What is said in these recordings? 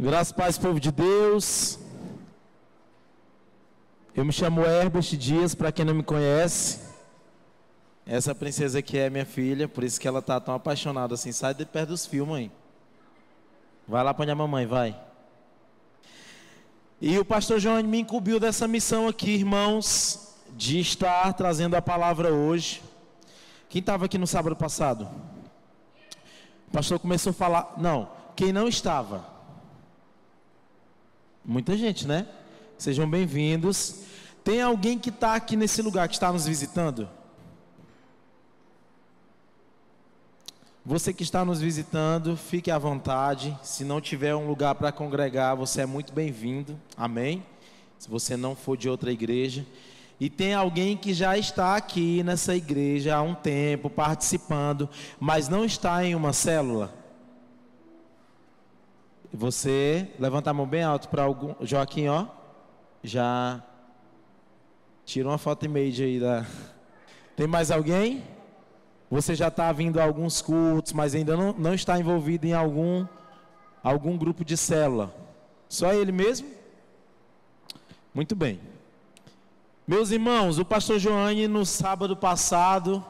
Graças paz, povo de Deus. Eu me chamo Herbert Dias, para quem não me conhece. Essa princesa aqui é minha filha, por isso que ela tá tão apaixonada assim. Sai de perto dos filmes, hein? Vai lá para minha mamãe, vai. E o pastor João me incumbiu dessa missão aqui, irmãos, de estar trazendo a palavra hoje. Quem estava aqui no sábado passado? O pastor começou a falar. Não, quem não estava Muita gente, né? Sejam bem-vindos. Tem alguém que está aqui nesse lugar, que está nos visitando? Você que está nos visitando, fique à vontade. Se não tiver um lugar para congregar, você é muito bem-vindo. Amém? Se você não for de outra igreja. E tem alguém que já está aqui nessa igreja há um tempo, participando, mas não está em uma célula. Você levanta a mão bem alto para algum. Joaquim, ó. Já. Tira uma foto e meia aí da. Tem mais alguém? Você já está vindo a alguns cultos, mas ainda não, não está envolvido em algum, algum grupo de célula. Só ele mesmo? Muito bem. Meus irmãos, o pastor Joane, no sábado passado,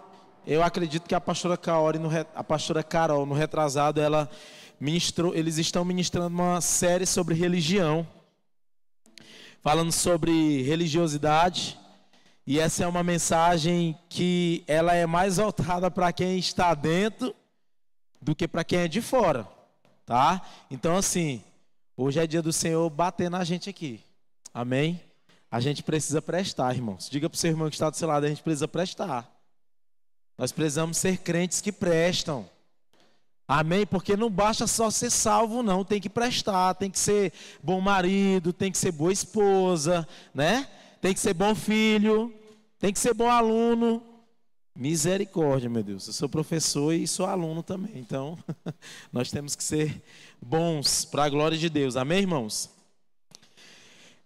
eu acredito que a pastora, Kaori, no, a pastora Carol, no retrasado, ela ministrou, eles estão ministrando uma série sobre religião, falando sobre religiosidade. E essa é uma mensagem que ela é mais voltada para quem está dentro do que para quem é de fora, tá? Então assim, hoje é dia do Senhor bater na gente aqui. Amém? A gente precisa prestar, irmãos. Diga para o seu irmão que está do seu lado, a gente precisa prestar. Nós precisamos ser crentes que prestam. Amém? Porque não basta só ser salvo, não. Tem que prestar, tem que ser bom marido, tem que ser boa esposa, né? Tem que ser bom filho, tem que ser bom aluno. Misericórdia, meu Deus. Eu sou professor e sou aluno também. Então, nós temos que ser bons para a glória de Deus. Amém, irmãos?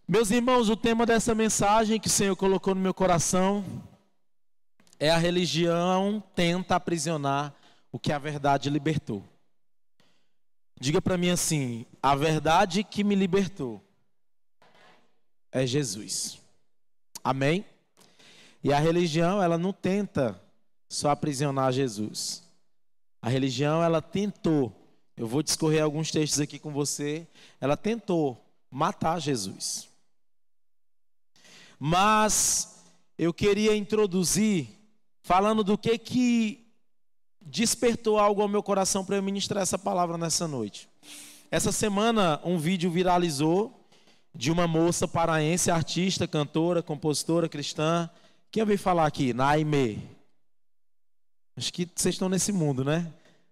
Meus irmãos, o tema dessa mensagem que o Senhor colocou no meu coração é a religião tenta aprisionar o que a verdade libertou. Diga para mim assim: a verdade que me libertou é Jesus. Amém? E a religião, ela não tenta só aprisionar Jesus. A religião, ela tentou, eu vou discorrer alguns textos aqui com você, ela tentou matar Jesus. Mas eu queria introduzir falando do que que despertou algo ao meu coração para eu ministrar essa palavra nessa noite. Essa semana, um vídeo viralizou de uma moça paraense, artista, cantora, compositora cristã. Quem eu falar aqui? Naime. Acho que vocês estão nesse mundo, né?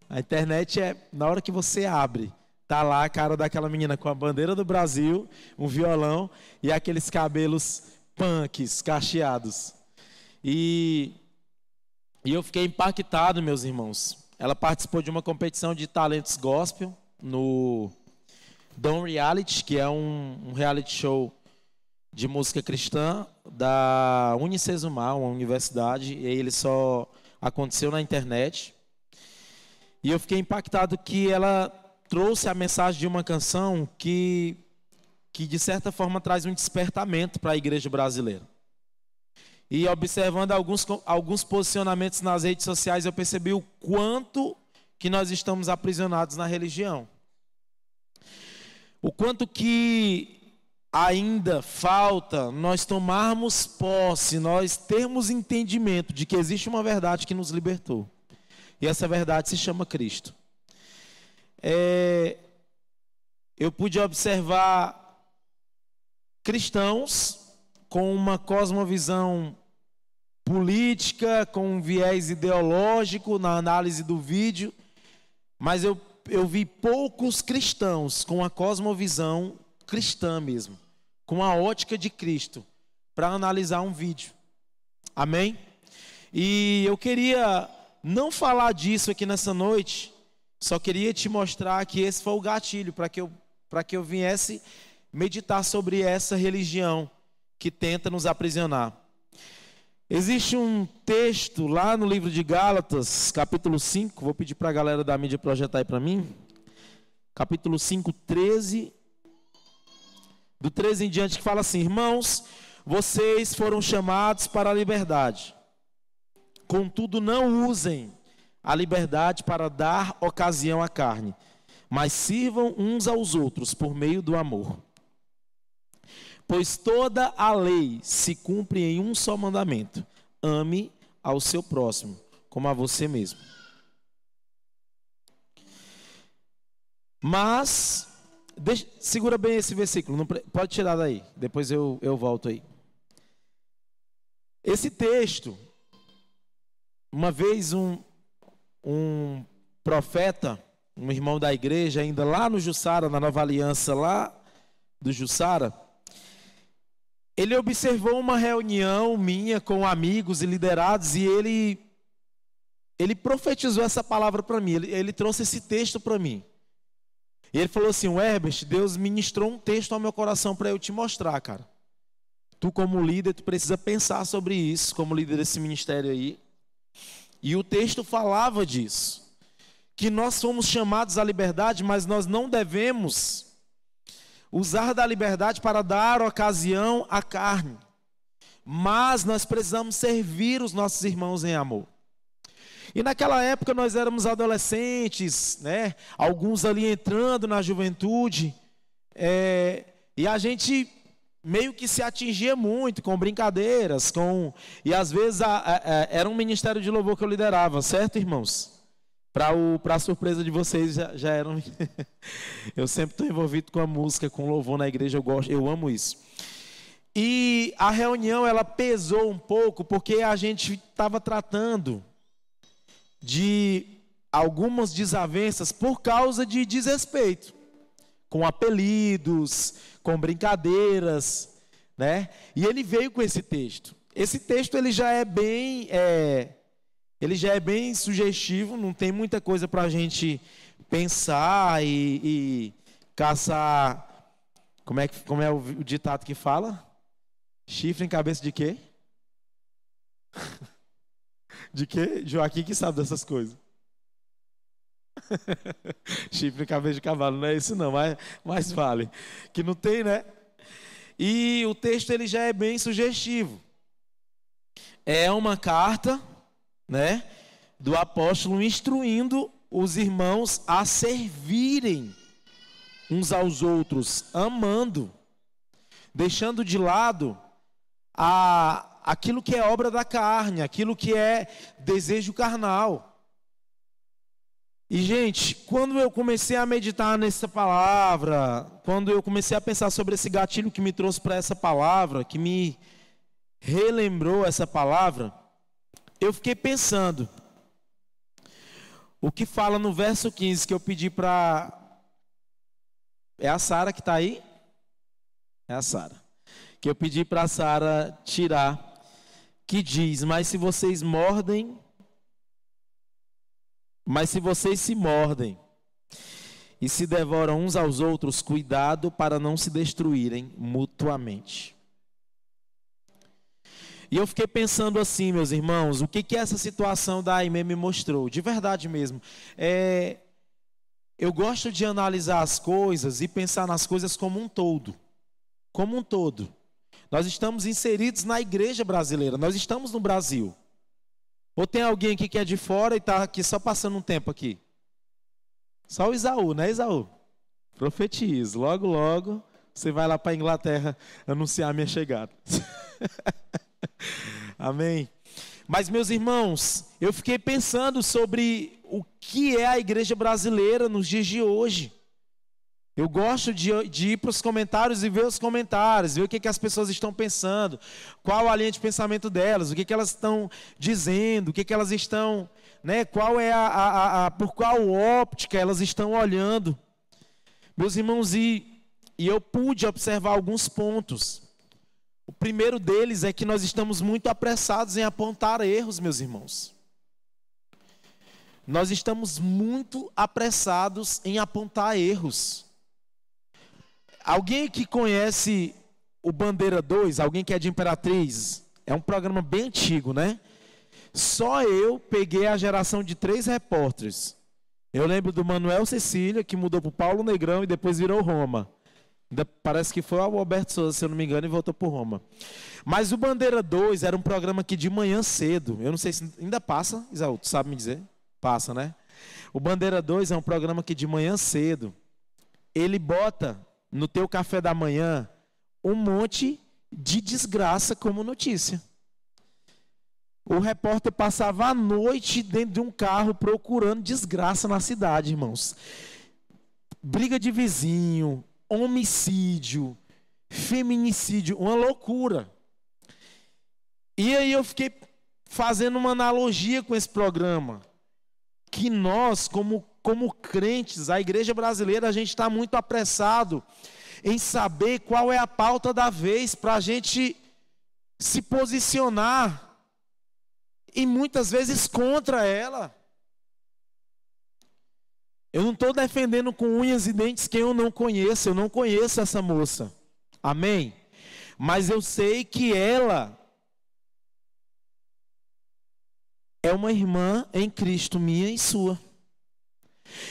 A internet é na hora que você abre. Tá lá a cara daquela menina com a bandeira do Brasil, um violão e aqueles cabelos punks, cacheados. E e eu fiquei impactado, meus irmãos. Ela participou de uma competição de talentos gospel no Don Reality, que é um, um reality show de música cristã da Unicesumar, uma universidade, e ele só aconteceu na internet. E eu fiquei impactado que ela trouxe a mensagem de uma canção que, que de certa forma, traz um despertamento para a igreja brasileira. E observando alguns, alguns posicionamentos nas redes sociais, eu percebi o quanto que nós estamos aprisionados na religião. O quanto que ainda falta nós tomarmos posse, nós termos entendimento de que existe uma verdade que nos libertou. E essa verdade se chama Cristo. É, eu pude observar cristãos com uma cosmovisão política, com um viés ideológico na análise do vídeo, mas eu, eu vi poucos cristãos com a cosmovisão cristã mesmo, com a ótica de Cristo, para analisar um vídeo. Amém? E eu queria não falar disso aqui nessa noite, só queria te mostrar que esse foi o gatilho para que eu para que eu viesse meditar sobre essa religião que tenta nos aprisionar. Existe um texto lá no livro de Gálatas, capítulo 5, vou pedir para a galera da mídia projetar aí para mim. Capítulo 5, 13, do 13 em diante, que fala assim: Irmãos, vocês foram chamados para a liberdade, contudo, não usem a liberdade para dar ocasião à carne, mas sirvam uns aos outros por meio do amor. Pois toda a lei se cumpre em um só mandamento: ame ao seu próximo como a você mesmo. Mas, deixa, segura bem esse versículo, não, pode tirar daí, depois eu, eu volto aí. Esse texto, uma vez um, um profeta, um irmão da igreja, ainda lá no Jussara, na nova aliança lá do Jussara, ele observou uma reunião minha com amigos e liderados e ele ele profetizou essa palavra para mim, ele, ele, trouxe esse texto para mim. E ele falou assim: Herbert, Deus ministrou um texto ao meu coração para eu te mostrar, cara. Tu, como líder, tu precisa pensar sobre isso, como líder desse ministério aí. E o texto falava disso: que nós somos chamados à liberdade, mas nós não devemos usar da liberdade para dar ocasião à carne. Mas nós precisamos servir os nossos irmãos em amor. E naquela época nós éramos adolescentes, né? Alguns ali entrando na juventude, é, e a gente meio que se atingia muito com brincadeiras, com e às vezes a, a, a, era um ministério de louvor que eu liderava, certo, irmãos? Para a surpresa de vocês, já, já eram. eu sempre estou envolvido com a música, com louvor na igreja, eu gosto, eu amo isso. E a reunião ela pesou um pouco porque a gente estava tratando de algumas desavenças por causa de desrespeito, com apelidos, com brincadeiras, né? E ele veio com esse texto. Esse texto ele já é bem é, ele já é bem sugestivo, não tem muita coisa para a gente pensar e, e, caçar. Como é, que, como é o, o ditado que fala? Chifre em cabeça de quê? De quê? Joaquim que sabe dessas coisas. Chifre em cabeça de cavalo, não é isso não, mas, mas vale. Que não tem, né? E o texto ele já é bem sugestivo. É uma carta né, do apóstolo instruindo os irmãos a servirem uns aos outros, amando, deixando de lado a, aquilo que é obra da carne, aquilo que é desejo carnal. E, gente, quando eu comecei a meditar nessa palavra, quando eu comecei a pensar sobre esse gatilho que me trouxe para essa palavra, que me relembrou essa palavra, eu fiquei pensando. O que fala no verso 15 que eu pedi para. É a Sara que está aí? É a Sara. Que eu pedi para a Sara tirar. Que diz: Mas se vocês mordem. Mas se vocês se mordem e se devoram uns aos outros, cuidado para não se destruírem mutuamente. E eu fiquei pensando assim, meus irmãos, o que, que essa situação da AME me mostrou, de verdade mesmo. É, eu gosto de analisar as coisas e pensar nas coisas como um todo. Como um todo. Nós estamos inseridos na igreja brasileira, nós estamos no Brasil. Ou tem alguém aqui que é de fora e está aqui só passando um tempo aqui? Só o Isaú, né, Isaú? Profetiz, logo, logo você vai lá para a Inglaterra anunciar a minha chegada. Amém. Mas, meus irmãos, eu fiquei pensando sobre o que é a igreja brasileira nos dias de hoje. Eu gosto de, de ir para os comentários e ver os comentários, ver o que, que as pessoas estão pensando, qual a linha de pensamento delas, o que, que elas estão dizendo, o que, que elas estão, né, qual é a, a, a por qual óptica elas estão olhando. Meus irmãos, e, e eu pude observar alguns pontos o primeiro deles é que nós estamos muito apressados em apontar erros, meus irmãos. Nós estamos muito apressados em apontar erros. Alguém que conhece o Bandeira 2, alguém que é de Imperatriz, é um programa bem antigo, né? Só eu peguei a geração de três repórteres. Eu lembro do Manuel Cecília, que mudou para o Paulo Negrão e depois virou Roma parece que foi o Alberto Souza, se eu não me engano, e voltou para Roma. Mas o Bandeira 2 era um programa que de manhã cedo, eu não sei se ainda passa, Isaú, tu sabe me dizer? Passa, né? O Bandeira 2 é um programa que de manhã cedo, ele bota no teu café da manhã um monte de desgraça como notícia. O repórter passava a noite dentro de um carro procurando desgraça na cidade, irmãos. Briga de vizinho, homicídio, feminicídio, uma loucura. E aí eu fiquei fazendo uma analogia com esse programa, que nós, como, como crentes, a igreja brasileira, a gente está muito apressado em saber qual é a pauta da vez para a gente se posicionar e muitas vezes contra ela. Eu não estou defendendo com unhas e dentes quem eu não conheço, eu não conheço essa moça. Amém? Mas eu sei que ela é uma irmã em Cristo, minha e sua.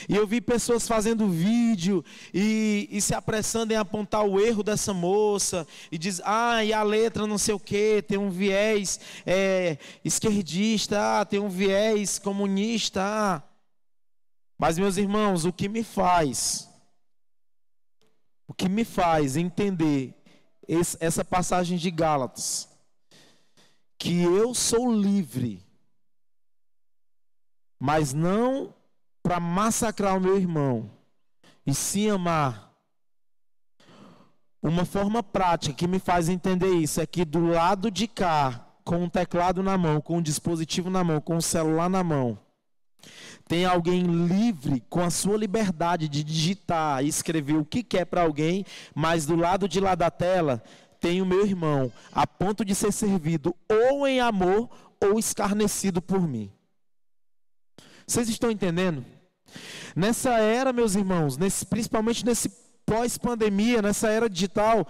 E eu vi pessoas fazendo vídeo e, e, se apressando em apontar o erro dessa moça e diz, ah, e a letra não sei o que, tem um viés é, esquerdista, ah, tem um viés comunista. Ah. Mas, meus irmãos, o que me faz, o que me faz entender esse, essa passagem de Gálatas, que eu sou livre, mas não para massacrar o meu irmão, e sim amar. Uma forma prática que me faz entender isso é que do lado de cá, com o teclado na mão, com o dispositivo na mão, com o celular na mão, tem alguém livre com a sua liberdade de digitar e escrever o que quer para alguém, mas do lado de lá da tela tem o meu irmão a ponto de ser servido ou em amor ou escarnecido por mim. Vocês estão entendendo? Nessa era, meus irmãos, nesse, principalmente nesse pós-pandemia, nessa era digital,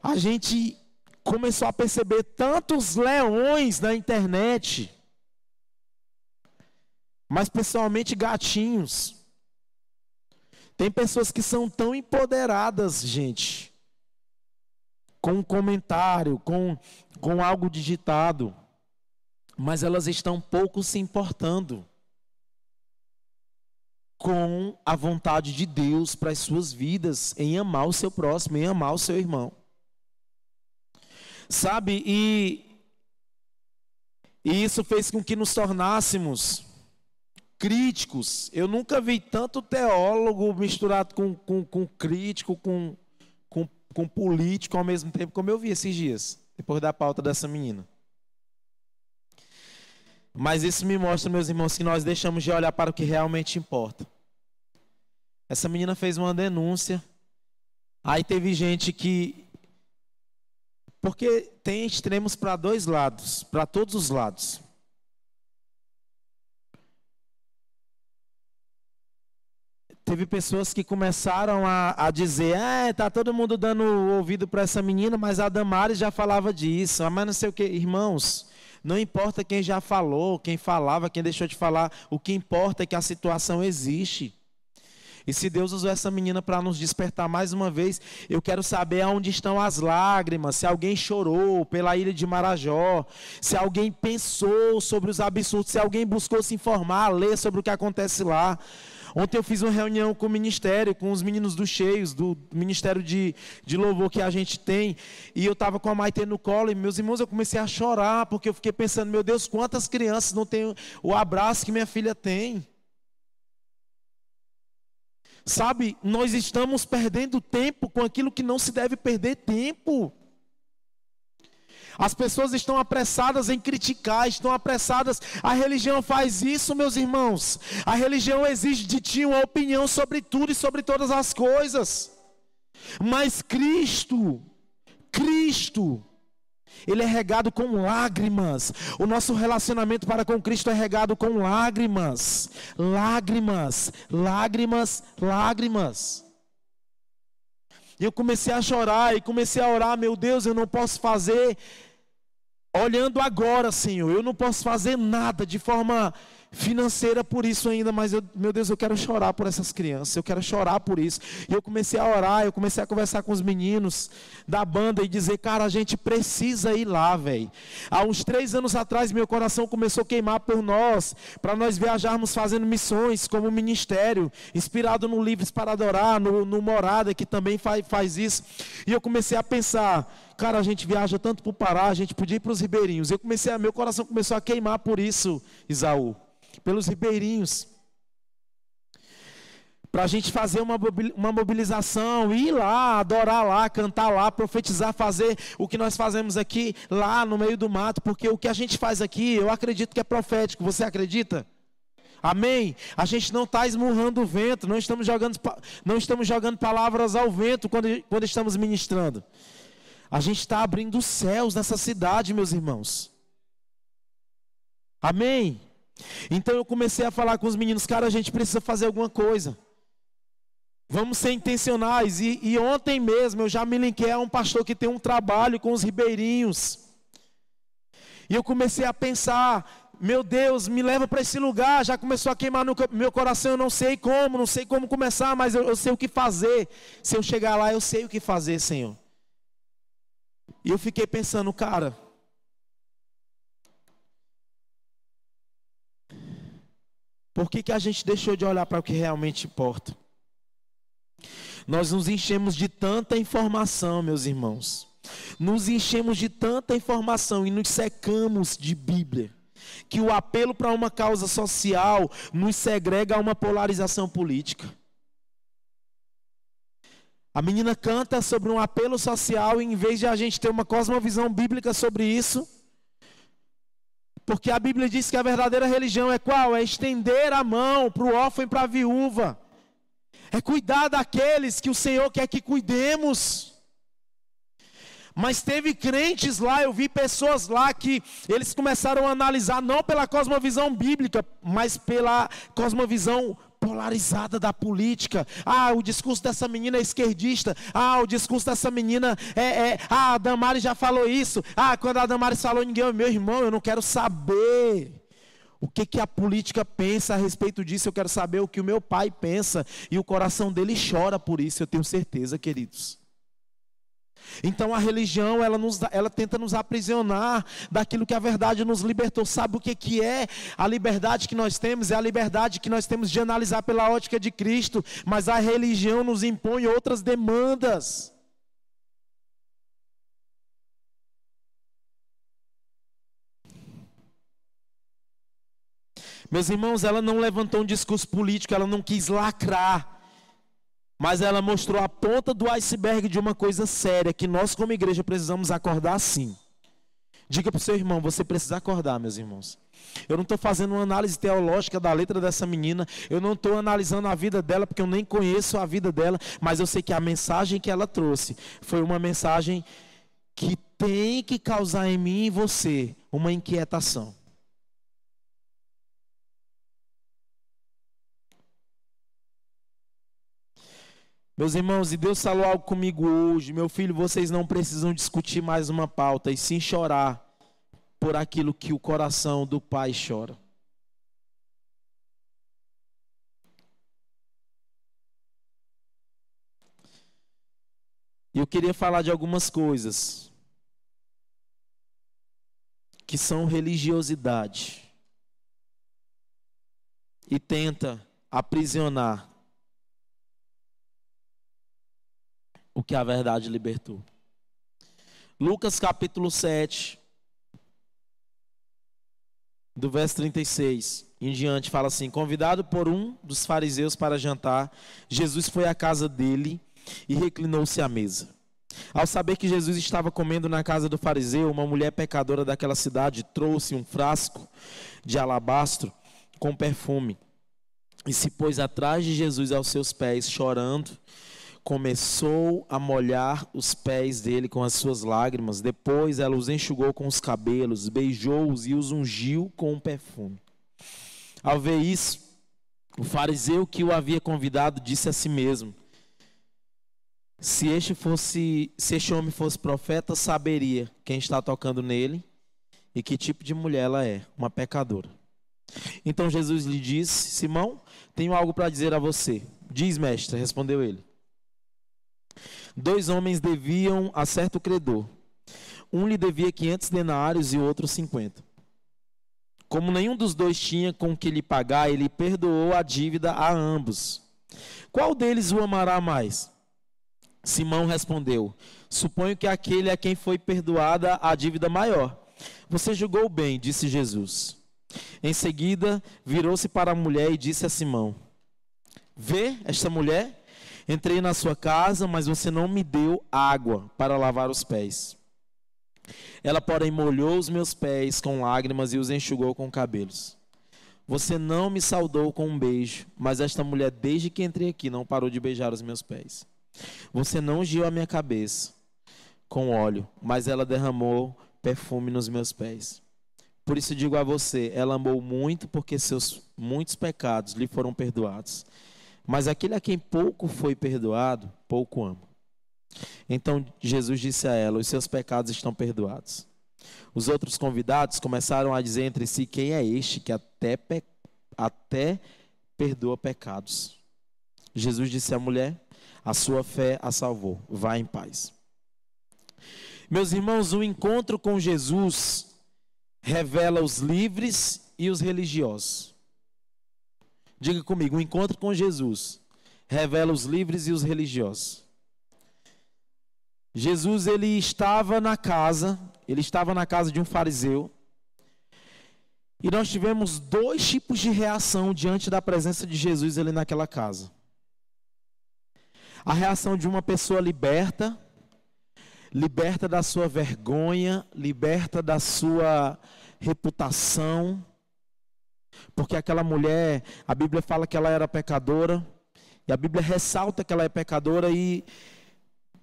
a gente começou a perceber tantos leões na internet mas pessoalmente gatinhos. Tem pessoas que são tão empoderadas, gente, com um comentário, com, com algo digitado, mas elas estão pouco se importando com a vontade de Deus para as suas vidas, em amar o seu próximo, em amar o seu irmão. Sabe, e, e isso fez com que nos tornássemos críticos. Eu nunca vi tanto teólogo misturado com, com, com crítico, com, com, com político ao mesmo tempo, como eu vi esses dias, depois da pauta dessa menina. Mas isso me mostra, meus irmãos, que nós deixamos de olhar para o que realmente importa. Essa menina fez uma denúncia. Aí teve gente que. Porque tem extremos para dois lados, para todos os lados. Teve pessoas que começaram a, a dizer: é, tá todo mundo dando ouvido para essa menina, mas a Damares já falava disso, ah, mas não sei o que. Irmãos, não importa quem já falou, quem falava, quem deixou de falar, o que importa é que a situação existe. E se Deus usou essa menina para nos despertar mais uma vez, eu quero saber aonde estão as lágrimas, se alguém chorou pela ilha de Marajó, se alguém pensou sobre os absurdos, se alguém buscou se informar, ler sobre o que acontece lá. Ontem eu fiz uma reunião com o ministério, com os meninos do Cheios, do ministério de, de louvor que a gente tem, e eu estava com a Maite no colo, e meus irmãos, eu comecei a chorar, porque eu fiquei pensando, meu Deus, quantas crianças não têm o abraço que minha filha tem. Sabe, nós estamos perdendo tempo com aquilo que não se deve perder tempo. As pessoas estão apressadas em criticar, estão apressadas. A religião faz isso, meus irmãos. A religião exige de ti uma opinião sobre tudo e sobre todas as coisas. Mas Cristo, Cristo, ele é regado com lágrimas. O nosso relacionamento para com Cristo é regado com lágrimas. Lágrimas, lágrimas, lágrimas. E eu comecei a chorar e comecei a orar, meu Deus, eu não posso fazer olhando agora, Senhor, eu não posso fazer nada de forma financeira por isso ainda, mas eu, meu Deus, eu quero chorar por essas crianças, eu quero chorar por isso. E eu comecei a orar, eu comecei a conversar com os meninos da banda e dizer, cara, a gente precisa ir lá, velho. Há uns três anos atrás, meu coração começou a queimar por nós, para nós viajarmos fazendo missões como ministério, inspirado no Livres para Adorar, no, no Morada, que também faz, faz isso. E eu comecei a pensar, cara, a gente viaja tanto para o Pará, a gente podia ir para os Ribeirinhos. Eu comecei, a, meu coração começou a queimar por isso, Isaú pelos ribeirinhos. Para a gente fazer uma, uma mobilização, ir lá, adorar lá, cantar lá, profetizar, fazer o que nós fazemos aqui, lá no meio do mato, porque o que a gente faz aqui, eu acredito que é profético, você acredita? Amém? A gente não está esmurrando o vento, não estamos jogando, não estamos jogando palavras ao vento quando, quando estamos ministrando. A gente está abrindo os céus nessa cidade, meus irmãos. Amém? Então eu comecei a falar com os meninos, cara, a gente precisa fazer alguma coisa. Vamos ser intencionais. E, e ontem mesmo eu já me linkei a um pastor que tem um trabalho com os ribeirinhos. E eu comecei a pensar, meu Deus, me leva para esse lugar. Já começou a queimar no meu coração, eu não sei como, não sei como começar, mas eu, eu sei o que fazer. Se eu chegar lá, eu sei o que fazer, Senhor. E eu fiquei pensando, cara, Por que, que a gente deixou de olhar para o que realmente importa? Nós nos enchemos de tanta informação, meus irmãos. Nos enchemos de tanta informação e nos secamos de Bíblia. Que o apelo para uma causa social nos segrega a uma polarização política. A menina canta sobre um apelo social e, em vez de a gente ter uma cosmovisão bíblica sobre isso, porque a Bíblia diz que a verdadeira religião é qual? É estender a mão para o órfão e para a viúva. É cuidar daqueles que o Senhor quer que cuidemos. Mas teve crentes lá, eu vi pessoas lá que eles começaram a analisar não pela cosmovisão bíblica, mas pela cosmovisão polarizada da política. Ah, o discurso dessa menina é esquerdista. Ah, o discurso dessa menina é. é... Ah, a Damares já falou isso. Ah, quando a Damares falou, ninguém, meu irmão, eu não quero saber. O que, que a política pensa a respeito disso? Eu quero saber o que o meu pai pensa. E o coração dele chora por isso, eu tenho certeza, queridos. Então a religião, ela, nos, ela tenta nos aprisionar daquilo que a verdade nos libertou. Sabe o que, que é a liberdade que nós temos? É a liberdade que nós temos de analisar pela ótica de Cristo, mas a religião nos impõe outras demandas. Meus irmãos, ela não levantou um discurso político, ela não quis lacrar mas ela mostrou a ponta do iceberg de uma coisa séria que nós, como igreja, precisamos acordar sim. Diga para o seu irmão: você precisa acordar, meus irmãos. Eu não estou fazendo uma análise teológica da letra dessa menina. Eu não estou analisando a vida dela, porque eu nem conheço a vida dela. Mas eu sei que a mensagem que ela trouxe foi uma mensagem que tem que causar em mim e você uma inquietação. Meus irmãos, e Deus falou algo comigo hoje. Meu filho, vocês não precisam discutir mais uma pauta e sim chorar por aquilo que o coração do Pai chora. E eu queria falar de algumas coisas que são religiosidade e tenta aprisionar o que a verdade libertou. Lucas capítulo 7, do verso 36 em diante, fala assim: Convidado por um dos fariseus para jantar, Jesus foi à casa dele e reclinou-se à mesa. Ao saber que Jesus estava comendo na casa do fariseu, uma mulher pecadora daquela cidade trouxe um frasco de alabastro com perfume e se pôs atrás de Jesus aos seus pés, chorando começou a molhar os pés dele com as suas lágrimas. Depois ela os enxugou com os cabelos, beijou-os e os ungiu com um perfume. Ao ver isso, o fariseu que o havia convidado disse a si mesmo: Se este fosse, se este homem fosse profeta, saberia quem está tocando nele e que tipo de mulher ela é, uma pecadora. Então Jesus lhe disse: Simão, tenho algo para dizer a você. Diz, mestre, respondeu ele. Dois homens deviam a certo credor. Um lhe devia 500 denários e o outro 50. Como nenhum dos dois tinha com que lhe pagar, ele perdoou a dívida a ambos. Qual deles o amará mais? Simão respondeu: Suponho que aquele a quem foi perdoada a dívida maior. Você julgou bem, disse Jesus. Em seguida, virou-se para a mulher e disse a Simão: Vê esta mulher? Entrei na sua casa, mas você não me deu água para lavar os pés. Ela, porém, molhou os meus pés com lágrimas e os enxugou com cabelos. Você não me saudou com um beijo, mas esta mulher, desde que entrei aqui, não parou de beijar os meus pés. Você não ungiu a minha cabeça com óleo, mas ela derramou perfume nos meus pés. Por isso digo a você, ela amou muito porque seus muitos pecados lhe foram perdoados mas aquele a quem pouco foi perdoado, pouco ama. Então Jesus disse a ela: Os seus pecados estão perdoados. Os outros convidados começaram a dizer entre si: Quem é este que até, pe... até perdoa pecados? Jesus disse à mulher: A sua fé a salvou. Vá em paz. Meus irmãos, o encontro com Jesus revela os livres e os religiosos. Diga comigo, o um encontro com Jesus revela os livres e os religiosos. Jesus ele estava na casa, ele estava na casa de um fariseu. E nós tivemos dois tipos de reação diante da presença de Jesus ali naquela casa. A reação de uma pessoa liberta, liberta da sua vergonha, liberta da sua reputação, porque aquela mulher, a Bíblia fala que ela era pecadora, e a Bíblia ressalta que ela é pecadora, e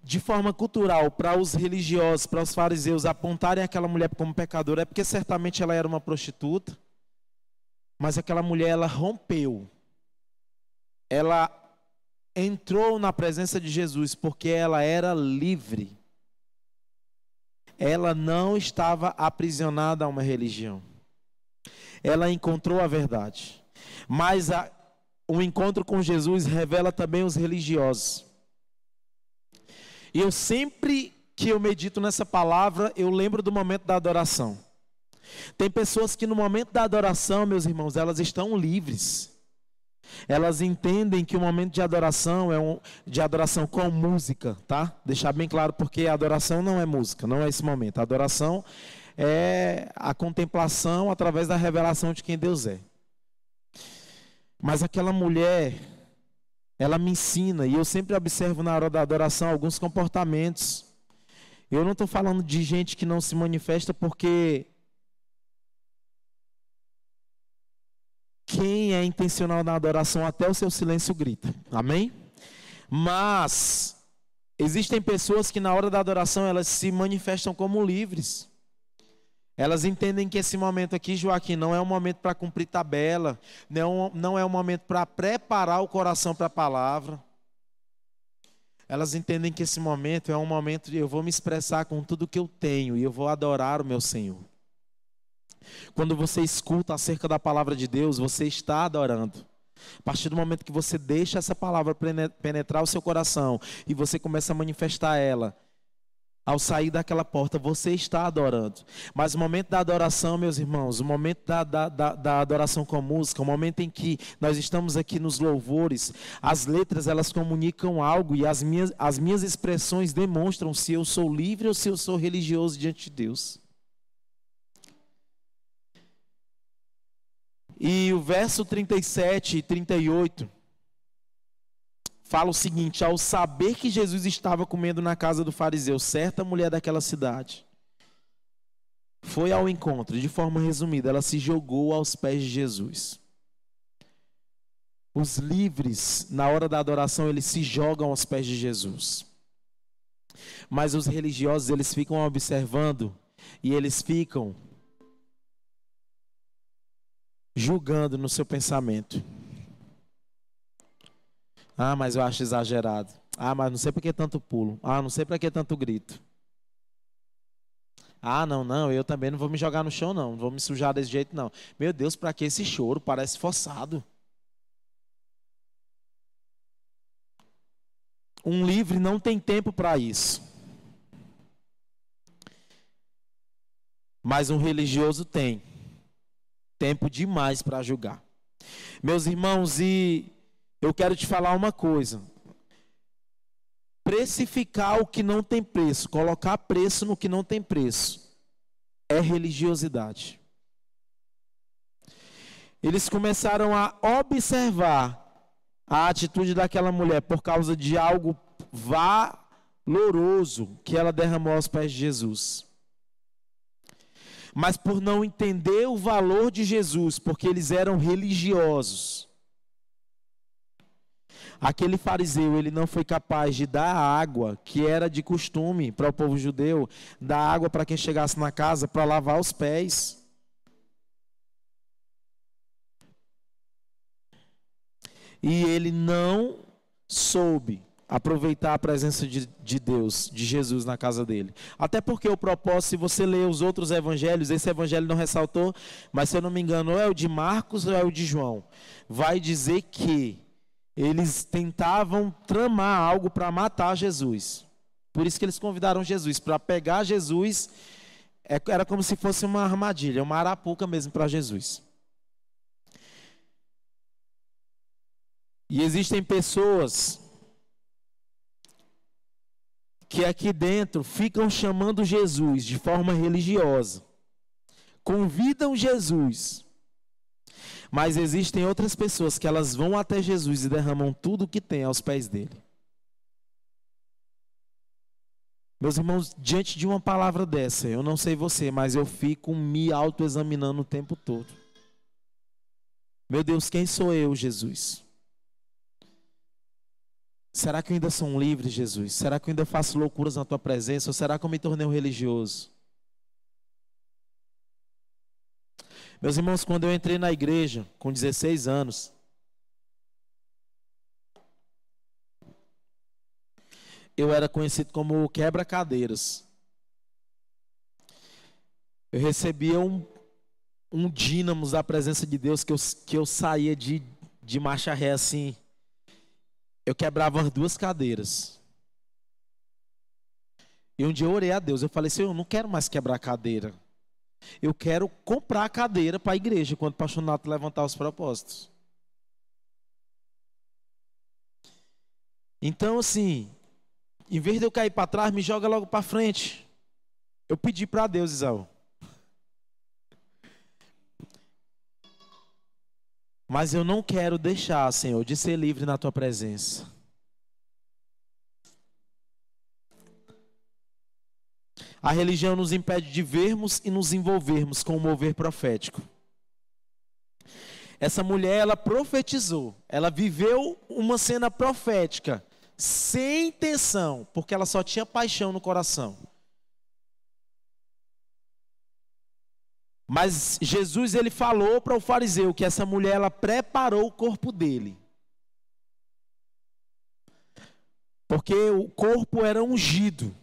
de forma cultural, para os religiosos, para os fariseus apontarem aquela mulher como pecadora, é porque certamente ela era uma prostituta, mas aquela mulher, ela rompeu, ela entrou na presença de Jesus, porque ela era livre. Ela não estava aprisionada a uma religião ela encontrou a verdade. Mas a, o encontro com Jesus revela também os religiosos. E eu sempre que eu medito nessa palavra, eu lembro do momento da adoração. Tem pessoas que no momento da adoração, meus irmãos, elas estão livres. Elas entendem que o momento de adoração é um de adoração com música, tá? Deixar bem claro porque a adoração não é música, não é esse momento. A adoração é a contemplação através da revelação de quem Deus é. Mas aquela mulher, ela me ensina, e eu sempre observo na hora da adoração alguns comportamentos. Eu não estou falando de gente que não se manifesta, porque quem é intencional na adoração, até o seu silêncio grita. Amém? Mas existem pessoas que na hora da adoração elas se manifestam como livres. Elas entendem que esse momento aqui, Joaquim, não é um momento para cumprir tabela, não, é não é um momento para preparar o coração para a palavra. Elas entendem que esse momento é um momento de eu vou me expressar com tudo que eu tenho e eu vou adorar o meu Senhor. Quando você escuta acerca da palavra de Deus, você está adorando. A partir do momento que você deixa essa palavra penetrar o seu coração e você começa a manifestar ela, ao sair daquela porta, você está adorando. Mas o momento da adoração, meus irmãos, o momento da, da, da, da, adoração com música, o momento em que nós estamos aqui nos louvores, as letras elas comunicam algo e as minhas, as minhas expressões demonstram se eu sou livre ou se eu sou religioso diante de Deus. E o verso 37 e 38 fala o seguinte: ao saber que Jesus estava comendo na casa do fariseu, certa mulher daquela cidade foi ao encontro, de forma resumida, ela se jogou aos pés de Jesus. Os livres, na hora da adoração, eles se jogam aos pés de Jesus. Mas os religiosos, eles ficam observando e eles ficam julgando no seu pensamento. Ah, mas eu acho exagerado. Ah, mas não sei por que tanto pulo. Ah, não sei para que tanto grito. Ah, não, não, eu também não vou me jogar no chão, não. Não vou me sujar desse jeito, não. Meu Deus, para que esse choro? Parece forçado. Um livre não tem tempo para isso. Mas um religioso tem tempo demais para julgar. Meus irmãos, e eu quero te falar uma coisa. Precificar o que não tem preço, colocar preço no que não tem preço, é religiosidade. Eles começaram a observar a atitude daquela mulher por causa de algo valoroso que ela derramou aos pés de Jesus. Mas por não entender o valor de Jesus, porque eles eram religiosos, Aquele fariseu, ele não foi capaz de dar água, que era de costume para o povo judeu, dar água para quem chegasse na casa para lavar os pés. E ele não soube aproveitar a presença de, de, Deus, de Jesus na casa dele. Até porque o propósito, se você ler os outros evangelhos, esse evangelho não ressaltou, mas se eu não me engano, ou é o de Marcos ou é o de João. Vai dizer que eles tentavam tramar algo para matar Jesus. Por isso que eles convidaram Jesus para pegar Jesus. É, era como se fosse uma armadilha, uma arapuca mesmo para Jesus. E existem pessoas que aqui dentro ficam chamando Jesus de forma religiosa. Convidam Jesus mas existem outras pessoas que elas vão até Jesus e derramam tudo o que têm aos pés dele. Meus irmãos, diante de uma palavra dessa, eu não sei você, mas eu fico me autoexaminando o tempo todo. Meu Deus, quem sou eu, Jesus? Será que eu ainda sou um livre, Jesus? Será que eu ainda faço loucuras na tua presença? Ou será que eu me tornei um religioso? Meus irmãos, quando eu entrei na igreja com 16 anos, eu era conhecido como quebra-cadeiras. Eu recebia um, um da presença de Deus que eu, que eu saía de, de marcha ré assim. Eu quebrava as duas cadeiras. E um dia eu orei a Deus. Eu falei, assim: eu não quero mais quebrar cadeira. Eu quero comprar a cadeira para a igreja quando o pastor Nato levantar os propósitos. Então, assim, em vez de eu cair para trás, me joga logo para frente. Eu pedi para Deus, Isaú. Mas eu não quero deixar, Senhor, de ser livre na tua presença. A religião nos impede de vermos e nos envolvermos com o mover profético. Essa mulher, ela profetizou, ela viveu uma cena profética, sem intenção, porque ela só tinha paixão no coração. Mas Jesus ele falou para o fariseu que essa mulher ela preparou o corpo dele. Porque o corpo era ungido.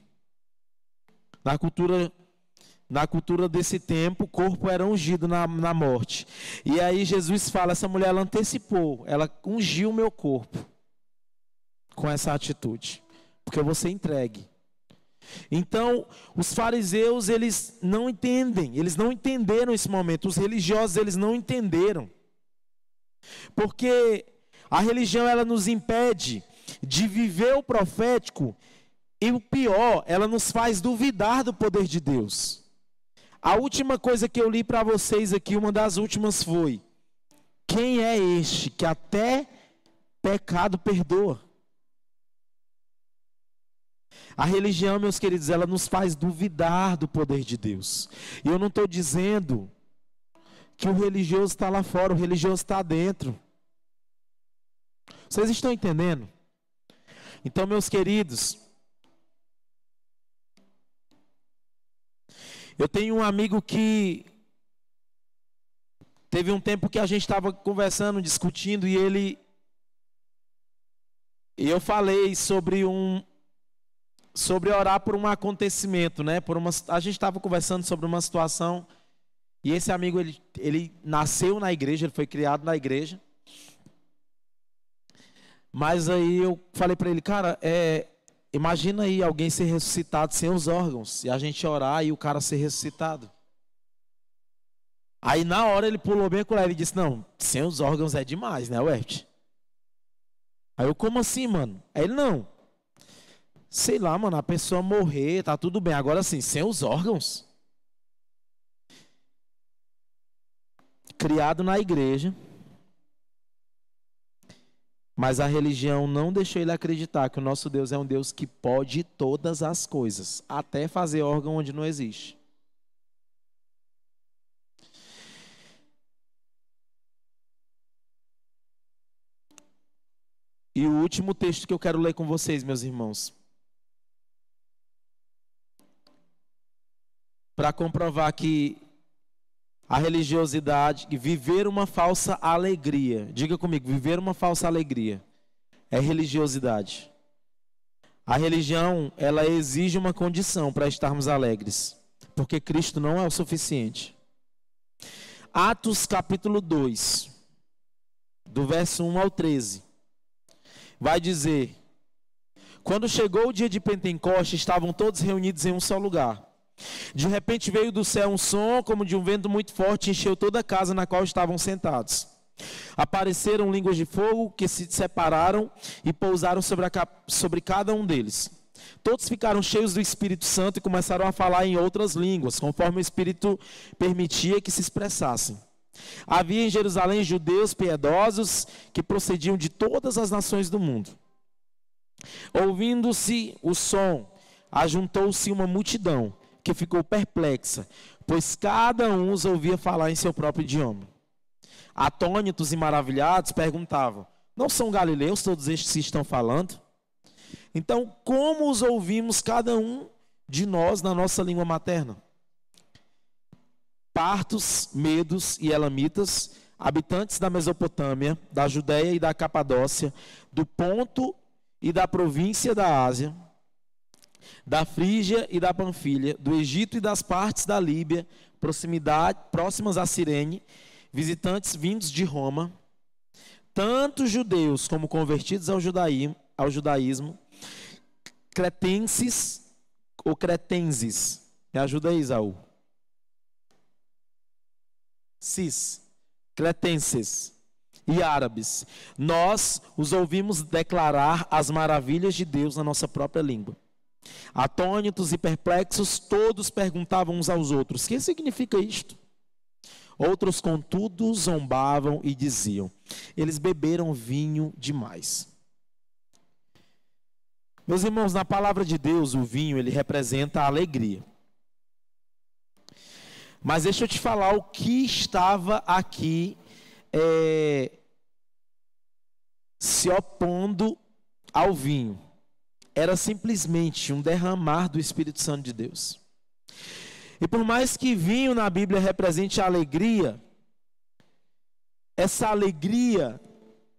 Na cultura na cultura desse tempo, o corpo era ungido na, na morte. E aí Jesus fala: essa mulher ela antecipou, ela ungiu o meu corpo com essa atitude, porque eu vou ser entregue. Então, os fariseus, eles não entendem, eles não entenderam esse momento, os religiosos, eles não entenderam. Porque a religião, ela nos impede de viver o profético e o pior, ela nos faz duvidar do poder de Deus. A última coisa que eu li para vocês aqui, uma das últimas foi: Quem é este que até pecado perdoa? A religião, meus queridos, ela nos faz duvidar do poder de Deus. E eu não estou dizendo que o religioso está lá fora, o religioso está dentro. Vocês estão entendendo? Então, meus queridos, Eu tenho um amigo que teve um tempo que a gente estava conversando, discutindo e ele e eu falei sobre um sobre orar por um acontecimento, né? Por uma a gente estava conversando sobre uma situação e esse amigo ele ele nasceu na igreja, ele foi criado na igreja. Mas aí eu falei para ele, cara, é, Imagina aí alguém ser ressuscitado sem os órgãos e a gente orar e o cara ser ressuscitado. Aí na hora ele pulou bem com ele e disse: Não, sem os órgãos é demais, né, Wert? Aí eu, como assim, mano? Aí ele: Não, sei lá, mano, a pessoa morrer, tá tudo bem. Agora sim, sem os órgãos. Criado na igreja. Mas a religião não deixou ele acreditar que o nosso Deus é um Deus que pode todas as coisas, até fazer órgão onde não existe. E o último texto que eu quero ler com vocês, meus irmãos. Para comprovar que a religiosidade e viver uma falsa alegria. Diga comigo, viver uma falsa alegria é religiosidade. A religião, ela exige uma condição para estarmos alegres, porque Cristo não é o suficiente. Atos capítulo 2, do verso 1 ao 13, vai dizer: Quando chegou o dia de Pentecoste, estavam todos reunidos em um só lugar. De repente veio do céu um som, como de um vento muito forte, e encheu toda a casa na qual estavam sentados. Apareceram línguas de fogo que se separaram e pousaram sobre, a, sobre cada um deles. Todos ficaram cheios do Espírito Santo e começaram a falar em outras línguas, conforme o Espírito permitia que se expressassem. Havia em Jerusalém judeus piedosos que procediam de todas as nações do mundo. Ouvindo-se o som, ajuntou-se uma multidão que ficou perplexa, pois cada um os ouvia falar em seu próprio idioma. Atônitos e maravilhados perguntavam: Não são galileus todos estes que estão falando? Então, como os ouvimos cada um de nós na nossa língua materna? Partos, medos e elamitas, habitantes da Mesopotâmia, da Judéia e da Capadócia, do Ponto e da província da Ásia, da Frígia e da Panfilha, do Egito e das partes da Líbia, proximidade, próximas a Cirene, visitantes vindos de Roma, tanto judeus como convertidos ao judaísmo, ao judaísmo cretenses ou cretenses. Me ajuda aí, Isaú. Cis, cretenses e árabes. Nós os ouvimos declarar as maravilhas de Deus na nossa própria língua. Atônitos e perplexos, todos perguntavam uns aos outros: que significa isto? Outros, contudo, zombavam e diziam: Eles beberam vinho demais. Meus irmãos, na palavra de Deus, o vinho ele representa a alegria. Mas deixa eu te falar o que estava aqui é, se opondo ao vinho era simplesmente um derramar do Espírito Santo de Deus. E por mais que vinho na Bíblia represente alegria, essa alegria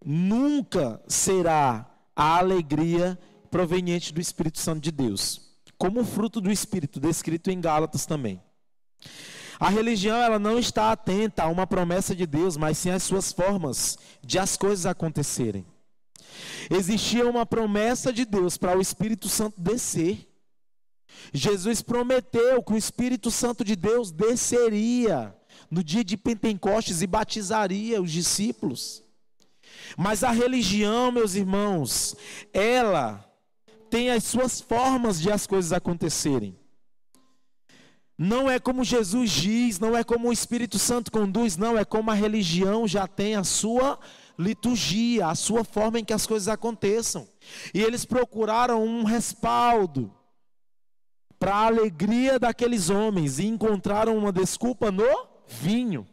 nunca será a alegria proveniente do Espírito Santo de Deus, como fruto do Espírito, descrito em Gálatas também. A religião ela não está atenta a uma promessa de Deus, mas sim às suas formas de as coisas acontecerem. Existia uma promessa de Deus para o Espírito Santo descer. Jesus prometeu que o Espírito Santo de Deus desceria no dia de Pentecostes e batizaria os discípulos. Mas a religião, meus irmãos, ela tem as suas formas de as coisas acontecerem. Não é como Jesus diz, não é como o Espírito Santo conduz, não, é como a religião já tem a sua liturgia, a sua forma em que as coisas aconteçam. E eles procuraram um respaldo para a alegria daqueles homens e encontraram uma desculpa no vinho,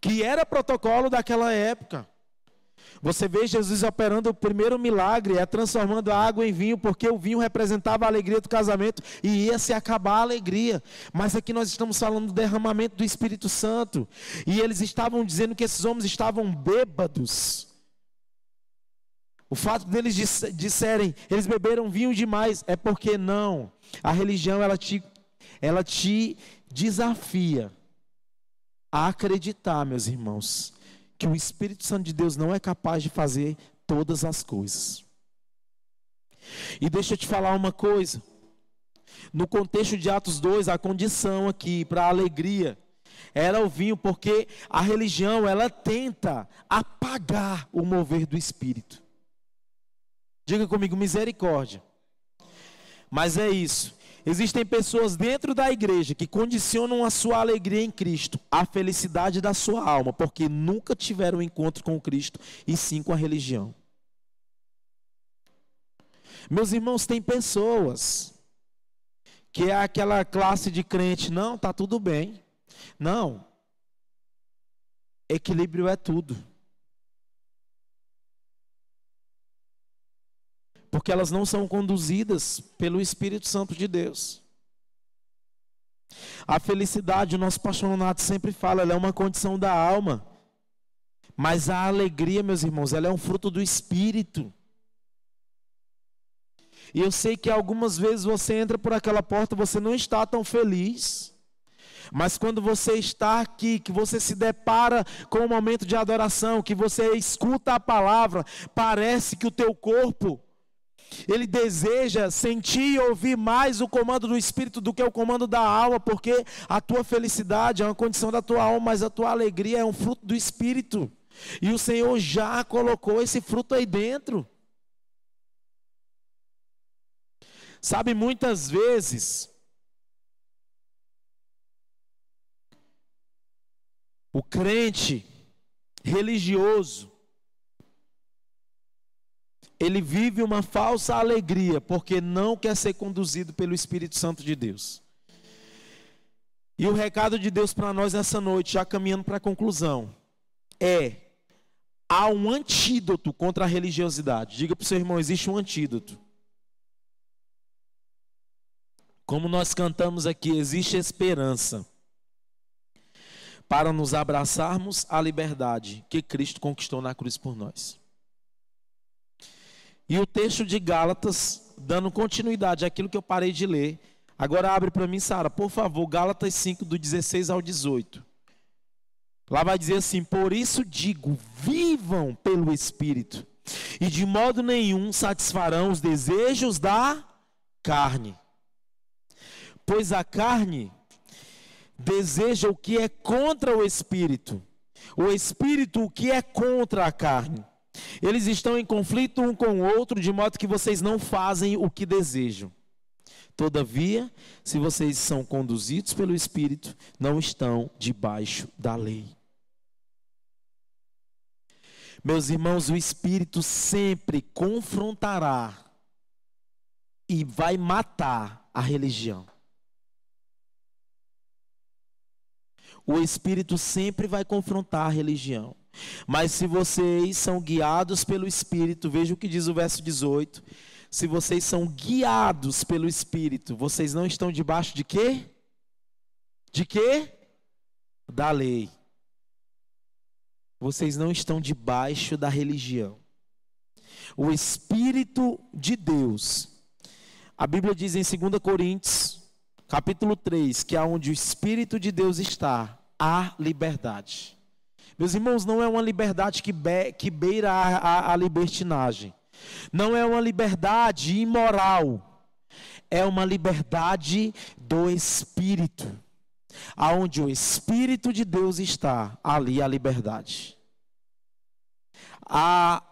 que era protocolo daquela época. Você vê Jesus operando o primeiro milagre, é transformando a água em vinho, porque o vinho representava a alegria do casamento e ia se acabar a alegria. Mas aqui nós estamos falando do derramamento do Espírito Santo. E eles estavam dizendo que esses homens estavam bêbados. O fato deles disserem, eles beberam vinho demais, é porque não. A religião ela te, ela te desafia a acreditar, meus irmãos, que o Espírito Santo de Deus não é capaz de fazer todas as coisas. E deixa eu te falar uma coisa. No contexto de Atos 2, a condição aqui para a alegria era o vinho, porque a religião ela tenta apagar o mover do espírito. Diga comigo, misericórdia. Mas é isso. Existem pessoas dentro da igreja que condicionam a sua alegria em Cristo, a felicidade da sua alma, porque nunca tiveram um encontro com Cristo e sim com a religião. Meus irmãos, tem pessoas que é aquela classe de crente, não, tá tudo bem. Não. Equilíbrio é tudo. porque elas não são conduzidas pelo Espírito Santo de Deus. A felicidade, o nosso apaixonado sempre fala, ela é uma condição da alma. Mas a alegria, meus irmãos, ela é um fruto do espírito. E eu sei que algumas vezes você entra por aquela porta, você não está tão feliz. Mas quando você está aqui, que você se depara com um momento de adoração, que você escuta a palavra, parece que o teu corpo ele deseja sentir e ouvir mais o comando do espírito do que o comando da alma, porque a tua felicidade é uma condição da tua alma, mas a tua alegria é um fruto do espírito. E o Senhor já colocou esse fruto aí dentro. Sabe, muitas vezes o crente religioso ele vive uma falsa alegria, porque não quer ser conduzido pelo Espírito Santo de Deus. E o recado de Deus para nós nessa noite, já caminhando para a conclusão, é: há um antídoto contra a religiosidade. Diga para o seu irmão: existe um antídoto. Como nós cantamos aqui, existe esperança para nos abraçarmos à liberdade que Cristo conquistou na cruz por nós. E o texto de Gálatas, dando continuidade àquilo que eu parei de ler. Agora abre para mim, Sara, por favor, Gálatas 5, do 16 ao 18. Lá vai dizer assim: Por isso digo, vivam pelo Espírito, e de modo nenhum satisfarão os desejos da carne. Pois a carne deseja o que é contra o Espírito, o Espírito o que é contra a carne. Eles estão em conflito um com o outro, de modo que vocês não fazem o que desejam. Todavia, se vocês são conduzidos pelo Espírito, não estão debaixo da lei. Meus irmãos, o Espírito sempre confrontará e vai matar a religião. O Espírito sempre vai confrontar a religião. Mas se vocês são guiados pelo Espírito, veja o que diz o verso 18. Se vocês são guiados pelo Espírito, vocês não estão debaixo de quê? De quê? Da lei. Vocês não estão debaixo da religião. O Espírito de Deus. A Bíblia diz em 2 Coríntios, capítulo 3, que aonde o Espírito de Deus está, há liberdade. Meus irmãos, não é uma liberdade que, be, que beira a, a, a libertinagem. Não é uma liberdade imoral. É uma liberdade do espírito. Aonde o espírito de Deus está, ali a liberdade. A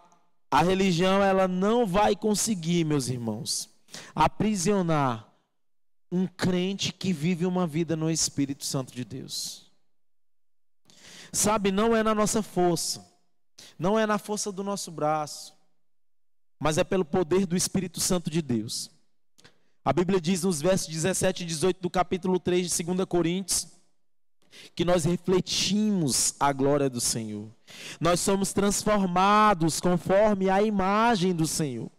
a religião ela não vai conseguir, meus irmãos, aprisionar um crente que vive uma vida no Espírito Santo de Deus. Sabe, não é na nossa força, não é na força do nosso braço, mas é pelo poder do Espírito Santo de Deus. A Bíblia diz nos versos 17 e 18 do capítulo 3 de 2 Coríntios que nós refletimos a glória do Senhor. Nós somos transformados conforme a imagem do Senhor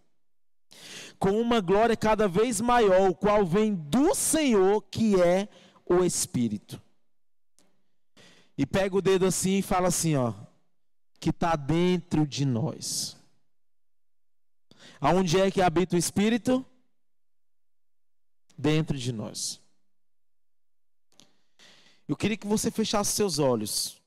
com uma glória cada vez maior, o qual vem do Senhor, que é o Espírito e pega o dedo assim e fala assim, ó, que está dentro de nós. Aonde é que habita o Espírito? Dentro de nós. Eu queria que você fechasse seus olhos.